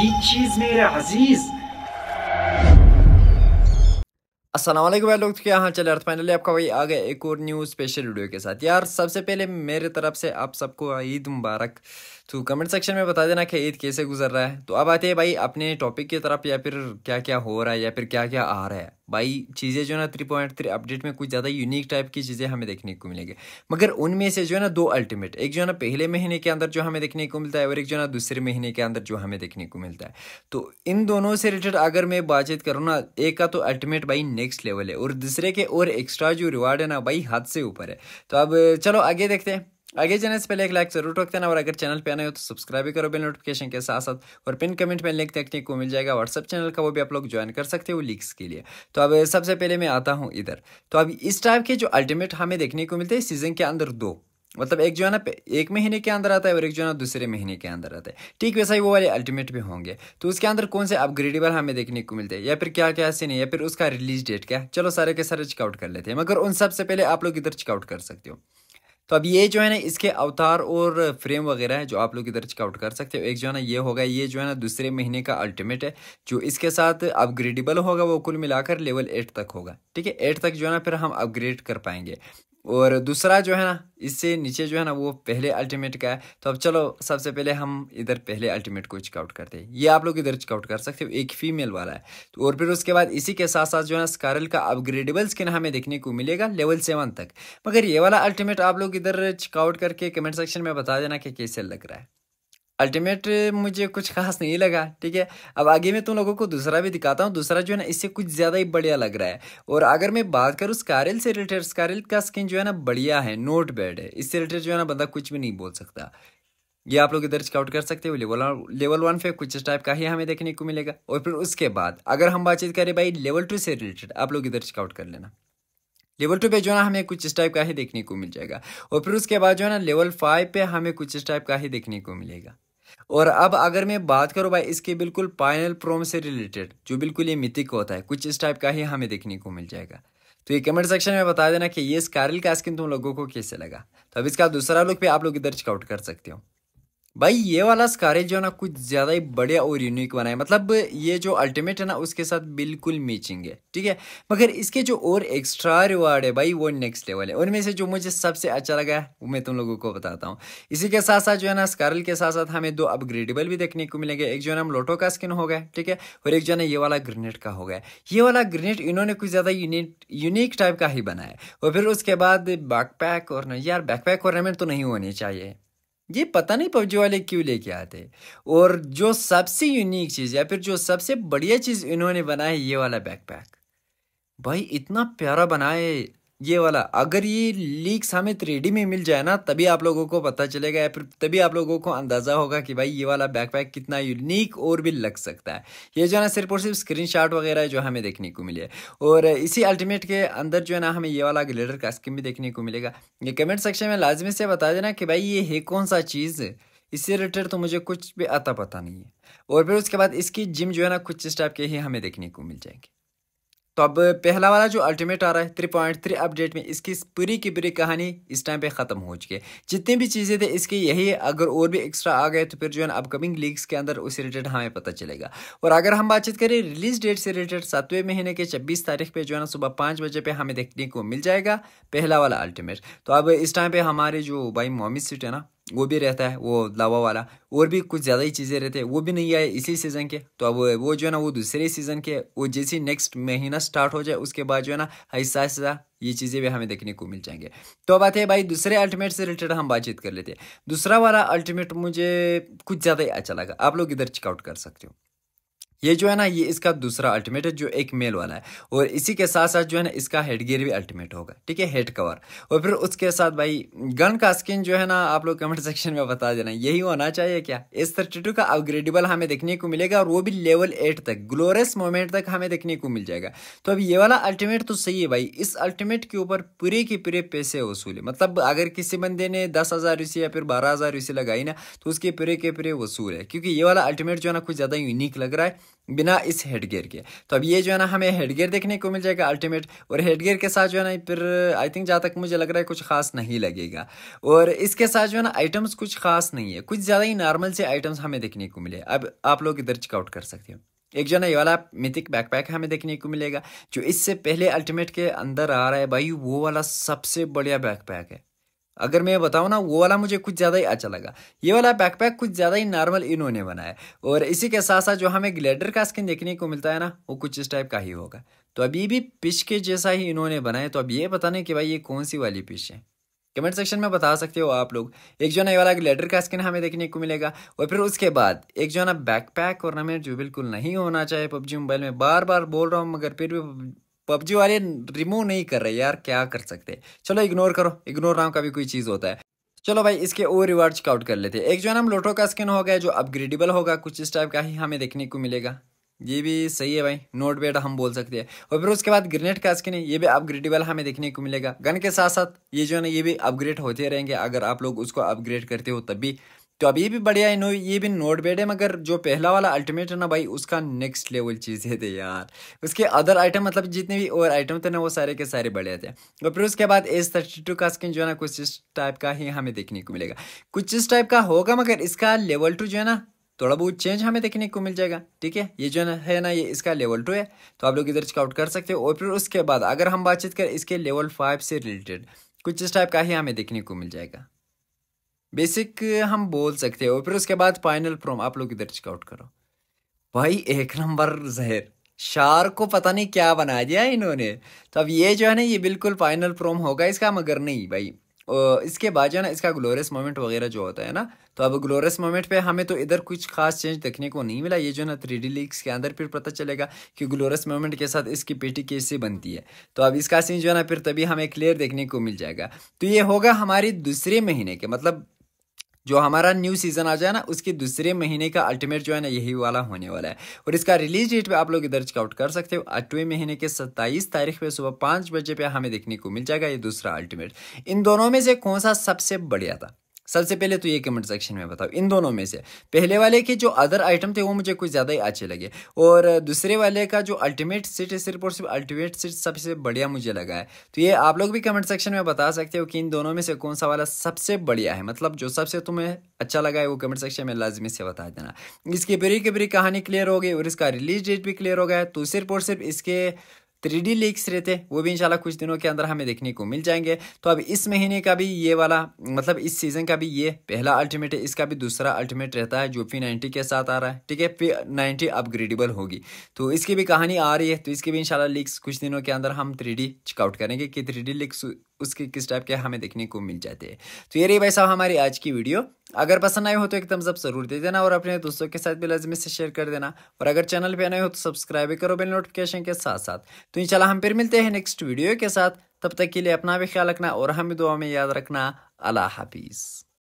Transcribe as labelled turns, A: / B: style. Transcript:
A: चीज मेरे अजीज असलम लोग तो क्या हाल चल फाइनली आपका वही आ गया एक और न्यू स्पेशल वीडियो के साथ यार सबसे पहले मेरे तरफ से आप सबको ईद मुबारक तो कमेंट सेक्शन में बता देना कि ईद कैसे गुजर रहा है तो अब आते हैं भाई अपने टॉपिक की तरफ या फिर क्या क्या हो रहा है या फिर क्या क्या आ रहा है भाई चीज़ें जो है ना थ्री पॉइंट थ्री अपडेट में कुछ ज़्यादा यूनिक टाइप की चीज़ें हमें देखने को मिलेंगी मगर उनमें से जो है ना दो अल्टीमेट एक जो है ना पहले महीने के अंदर जो हमें देखने को मिलता है और एक जो है ना दूसरे महीने के अंदर जो हमें देखने को मिलता है तो इन दोनों से रिलेटेड अगर मैं बातचीत करूँ ना एक का तो अल्टीमेट भाई नेक्स्ट लेवल है और दूसरे के और एक्स्ट्रा जो रिवार्ड है ना भाई हद से ऊपर है तो अब चलो आगे देखते हैं आगे जाने से पहले एक लाइक जरूर रख देना और अगर चैनल पे आना हो तो सब्सक्राइब भी करो बेल नोटिफिकेशन के साथ साथ और पिन कमेंट में लिंक देखने को मिल जाएगा व्हाट्सअप चैनल का वो भी आप लोग ज्वाइन कर सकते हो लिंक्स के लिए तो अब सबसे पहले मैं आता हूँ इधर तो अब इस टाइप के जो अल्टीमेट हमें देखने को मिलते हैं सीजन के अंदर दो मतलब एक जो है ना एक महीने के अंदर आता है और एक जो है ना दूसरे महीने के अंदर आता है ठीक वैसा ही वो वाले अल्टीमेट भी होंगे तो उसके अंदर कौन से अपग्रेडेबल हमें देखने को मिलते हैं या फिर क्या क्या सीन है या फिर उसका रिलीज डेट क्या चलो सारे के सारे चेकआउट कर लेते हैं मगर उन सबसे पहले आप लोग इधर चेकआउट कर सकते हो तो अब ये जो है ना इसके अवतार और फ्रेम वगैरह है जो आप लोग इधर चेकआउट कर सकते हो एक जो है ना ये होगा ये जो है ना दूसरे महीने का अल्टीमेट है जो इसके साथ अपग्रेडेबल होगा वो कुल मिलाकर लेवल एट तक होगा ठीक है एट तक जो है ना फिर हम अपग्रेड कर पाएंगे और दूसरा जो है ना इससे नीचे जो है ना वो पहले अल्टीमेट का है तो अब चलो सबसे पहले हम इधर पहले अल्टीमेट को चेकआउट करते हैं ये आप लोग इधर चेकआउट कर सकते हो एक फीमेल वाला है तो और फिर उसके बाद इसी के साथ साथ जो है ना स्कारल का अपग्रेडेबल स्किन हमें देखने को मिलेगा लेवल सेवन तक मगर ये वाला अल्टीमेट आप लोग इधर चेकआउट करके कमेंट सेक्शन में बता देना कि कैसे लग रहा है अल्टीमेट eh, मुझे कुछ खास नहीं लगा ठीक है अब आगे मैं तुम लोगों को दूसरा भी दिखाता हूँ दूसरा जो है ना इससे कुछ ज़्यादा ही बढ़िया लग रहा है और अगर मैं बात करूँ स्कारिल से रिलेटेड स्कारिल का स्किन जो है ना बढ़िया है नोट बैड है इससे रिलेटेड जो है ना बंदा कुछ भी नहीं बोल सकता ये आप लोग इधर चेकआउट कर सकते हो लेवल लेवल वन पे कुछ इस टाइप का ही हमें देखने को मिलेगा और फिर उसके बाद अगर हम बातचीत करें भाई लेवल टू से रिलेटेड आप लोग इधर चेकआउट कर लेना लेवल टू पे जो है ना हमें कुछ इस टाइप का ही देखने को मिल जाएगा और फिर उसके बाद जो है ना लेवल फाइव पे हमें कुछ इस टाइप का ही देखने को मिलेगा और अब अगर मैं बात करूँ भाई इसके बिल्कुल पाइनल प्रोम से रिलेटेड जो बिल्कुल ये मिथिक होता है कुछ इस टाइप का ही हमें देखने को मिल जाएगा तो ये कमेंट सेक्शन में बता देना कि ये स्कारिल का स्किन तुम लोगों को कैसे लगा तो अब इसका दूसरा लुक भी आप लोग इधर चेकआउट कर सकते हो भाई ये वाला स्कारेज जो है ना कुछ ज़्यादा ही बढ़िया और यूनिक बना है मतलब ये जो अल्टीमेट है ना उसके साथ बिल्कुल मैचिंग है ठीक है मगर इसके जो और एक्स्ट्रा रिवार्ड है भाई वो नेक्स्ट लेवल है उनमें से जो मुझे सबसे अच्छा लगा है वो मैं तुम लोगों को बताता हूँ इसी के साथ साथ जो है ना स्कारल के साथ साथ हमें दो अपग्रेडेबल भी देखने को मिलेंगे एक जो है ना लोटो का स्किन हो गया ठीक है और एक जो है ना ये वाला ग्रेनेट का हो गया ये वाला ग्रेनेट इन्होंने कुछ ज़्यादा यूनिक यूनिक टाइप का ही बनाया और फिर उसके बाद बैकपैक और यार बैकपैक और तो नहीं होनी चाहिए ये पता नहीं पबजी वाले क्यों लेके आते और जो सबसे यूनिक चीज़ या फिर जो सबसे बढ़िया चीज़ इन्होंने बनाया ये वाला बैकपैक भाई इतना प्यारा बनाए ये वाला अगर ये लीक हमें थ्री में मिल जाए ना तभी आप लोगों को पता चलेगा या फिर तभी आप लोगों को अंदाज़ा होगा कि भाई ये वाला बैकपैक कितना यूनिक और भी लग सकता है ये जो है ना सिर्फ और सिर्फ स्क्रीनशॉट वगैरह जो हमें देखने को मिले और इसी अल्टीमेट के अंदर जो है ना हमें ये वाला ग्लेडर का स्किन भी देखने को मिलेगा ये कमेंट सेक्शन में लाजमी से बता देना कि भाई ये है कौन सा चीज़ इससे रिलेटेड तो मुझे कुछ भी आता पता नहीं है और फिर उसके बाद इसकी जिम जो है ना कुछ इस टाइप के ही हमें देखने को मिल जाएंगे तो अब पहला वाला जो अल्टीमेट आ रहा है थ्री पॉइंट थ्री अपडेट में इसकी पूरी की पूरी कहानी इस टाइम पे ख़त्म हो चुकी है जितनी भी चीज़ें थे इसके यही अगर और भी एक्स्ट्रा आ गए तो फिर जो है अपकमिंग लीग्स के अंदर उस रिलेटेड हमें पता चलेगा और अगर हम बातचीत करें रिलीज डेट से रिलेटेड सातवें महीने के छब्बीस तारीख पर जो है ना सुबह पाँच बजे पर हमें देखने को मिल जाएगा पहला वाला अल्टीमेट तो अब इस टाइम पर हमारे जो भाई मोहम्मद सीट है ना वो भी रहता है वो लावा वाला और भी कुछ ज़्यादा ही चीज़ें रहते हैं वो भी नहीं आए इसी सीज़न के तो अब वो जो है ना वो दूसरे सीज़न के वो जैसे नेक्स्ट महीना स्टार्ट हो जाए उसके बाद जो है ना हिस्सा हिस्सा ये चीज़ें भी हमें देखने को मिल जाएंगे तो अब आते हैं भाई दूसरे अल्टीमेट से रिलेटेड हम बातचीत कर लेते हैं दूसरा वाला अल्टीमेट मुझे कुछ ज़्यादा ही अच्छा लगा आप लोग इधर चेकआउट कर सकते हो ये जो है ना ये इसका दूसरा अल्टीमेट है जो एक मेल वाला है और इसी के साथ साथ जो है ना इसका हेड गियर भी अल्टीमेट होगा ठीक है हेड कवर और फिर उसके साथ भाई गन का स्किन जो है ना आप लोग कमेंट सेक्शन में बता देना यही होना चाहिए क्या एस थर्टी टू का अपग्रेडेबल हमें देखने को मिलेगा और वो भी लेवल एट तक ग्लोरियस मोमेंट तक हमें देखने को मिल जाएगा तो अब ये वाला अल्टीमेट तो सही है भाई इस अल्टीमेट के ऊपर पूरे के पूरे पैसे वसूले मतलब अगर किसी बंदे ने दस हज़ार या फिर बारह हज़ार लगाई ना तो उसके पूरे के पूरे वसूल है क्योंकि ये वाला अल्टीमेट जो है ना कुछ ज़्यादा यूनिक लग रहा है बिना इस हेडगेयर के तो अब ये जो है ना हमें हेडगेयर देखने को मिल जाएगा अल्टीमेट और हेडगेयर के साथ जो है ना फिर आई थिंक जहाँ तक मुझे लग रहा है कुछ खास नहीं लगेगा और इसके साथ जो है ना आइटम्स कुछ खास नहीं है कुछ ज़्यादा ही नॉर्मल से आइटम्स हमें देखने को मिले अब आप लोग इधर चेकआउट कर सकते हो एक जो ना ये वाला मिथिक बैकपैक हमें देखने को मिलेगा जो इससे पहले अल्टीमेट के अंदर आ रहा है भाई वो वाला सबसे बढ़िया बैकपैक है अगर मैं बताऊँ ना वो वाला मुझे कुछ ज़्यादा ही अच्छा लगा ये वाला बैकपैक कुछ ज़्यादा ही नॉर्मल इन्होंने बनाया और इसी के साथ साथ जो हमें ग्लेडर का स्किन देखने को मिलता है ना वो कुछ इस टाइप का ही होगा तो अभी भी पिश के जैसा ही इन्होंने बनाया तो अब ये बताने कि भाई ये कौन सी वाली पिश है कमेंट सेक्शन में बता सकते हो आप लोग एक जो ना ये वाला ग्लेडर का स्किन हमें देखने को मिलेगा और फिर उसके बाद एक जो ना बैकपैक और हमें जो बिल्कुल नहीं होना चाहिए पबजी मोबाइल में बार बार बोल रहा हूँ मगर फिर भी पबजी वाले रिमूव नहीं कर रहे यार क्या कर सकते चलो इग्नोर करो इग्नोर नाम का भी कोई चीज़ होता है चलो भाई इसके और रिवार्ड चेकआउट कर लेते हैं एक जो है ना लोटो का स्किन होगा जो अपग्रेडेबल होगा कुछ इस टाइप का ही हमें देखने को मिलेगा ये भी सही है भाई नोट बेड हम बोल सकते हैं और फिर उसके बाद ग्रेनेड का स्किन है ये भी अपग्रेडेबल हमें देखने को मिलेगा गन के साथ साथ ये जो है ना ये भी अपग्रेड होते रहेंगे अगर आप लोग उसको अपग्रेड करते हो तब भी तो अभी भी बढ़िया नो ये भी नोट बैड है मगर जो पहला वाला अल्टीमेट है ना भाई उसका नेक्स्ट लेवल चीज़ है थे यार उसके अदर आइटम मतलब जितने भी और आइटम थे ना वो सारे के सारे बढ़िया थे और फिर उसके बाद एस थर्टी टू का स्किन जो है ना कुछ इस टाइप का ही हमें देखने को मिलेगा कुछ इस टाइप का होगा मगर इसका लेवल टू जो है ना थोड़ा बहुत चेंज हमें देखने को मिल जाएगा ठीक है ये जो है ना ये इसका लेवल टू है तो आप लोग इधर चेकआउट कर सकते हो और फिर उसके बाद अगर हम बातचीत करें इसके लेवल फाइव से रिलेटेड कुछ इस टाइप का ही हमें देखने को मिल जाएगा बेसिक eh, हम बोल सकते हो फिर उसके बाद फाइनल प्रोम आप लोग इधर चेकआउट करो भाई एक नंबर जहर शार को पता नहीं क्या बना दिया इन्होंने तो अब ये जो है ना ये बिल्कुल फाइनल प्रोम होगा इसका मगर नहीं भाई इसके बाद जो है ना इसका ग्लोरियस मोमेंट वगैरह जो होता है ना तो अब ग्लोरियस मोमेंट पे हमें तो इधर कुछ खास चेंज देखने को नहीं मिला ये जो है ना थ्री डी लीक्स के अंदर फिर पता चलेगा कि ग्लोरियस मोमेंट के साथ इसकी पेटी कैसे बनती है तो अब इसका सीन जो है ना फिर तभी हमें क्लियर देखने को मिल जाएगा तो ये होगा हमारी दूसरे महीने के मतलब जो हमारा न्यू सीज़न आ जाए ना उसके दूसरे महीने का अल्टीमेट जो है ना यही वाला होने वाला है और इसका रिलीज डेट पे आप लोग इधर चेकआउट कर सकते हो अठवे महीने के सत्ताईस तारीख पे सुबह पांच बजे पे हमें देखने को मिल जाएगा ये दूसरा अल्टीमेट इन दोनों में से कौन सा सबसे बढ़िया था सबसे पहले तो ये कमेंट सेक्शन में बताओ इन दोनों में से पहले वाले के जो अदर आइटम थे वो मुझे कुछ ज़्यादा ही अच्छे लगे और दूसरे वाले का जो अल्टीमेट सीट है सिर्फ और सिर्फ अल्टीमेट सीट सबसे बढ़िया मुझे लगा है तो ये आप लोग भी कमेंट सेक्शन में बता सकते हो कि इन दोनों में से कौन सा वाला सबसे बढ़िया है मतलब जो सबसे तुम्हें अच्छा लगा है वो कमेंट सेक्शन में लाजमी से बता देना इसकी बुरी की कहानी क्लियर हो गई और इसका रिलीज डेट भी क्लियर हो गया तो सिर्फ और सिर्फ इसके थ्री डी लीक्स रहे थे वो भी इंशाल्लाह कुछ दिनों के अंदर हमें देखने को मिल जाएंगे तो अब इस महीने का भी ये वाला मतलब इस सीज़न का भी ये पहला अल्टीमेट है इसका भी दूसरा अल्टीमेट रहता है जो पी नाइन्टी के साथ आ रहा है ठीक है फी नाइन्टी अपग्रेडेबल होगी तो इसकी भी कहानी आ रही है तो इसकी भी इंशाल्लाह लीक्स कुछ दिनों के अंदर हम थ्री डी चेकआउट करेंगे कि थ्री डी लीक्स उसके किस टाइप के हमें देखने को मिल जाते हैं तो ये रही भाई साहब हमारी आज की वीडियो अगर पसंद आए हो तो एक थम्स अप जरूर दे देना और अपने दोस्तों के साथ भी लाजमी से शेयर कर देना और अगर चैनल पे नए हो तो सब्सक्राइब करो बेल नोटिफिकेशन के साथ साथ तो चला हम फिर मिलते हैं नेक्स्ट वीडियो के साथ तब तक के लिए अपना भी ख्याल रखना और हमें दुआ में याद रखना अल्लाह हाफिज़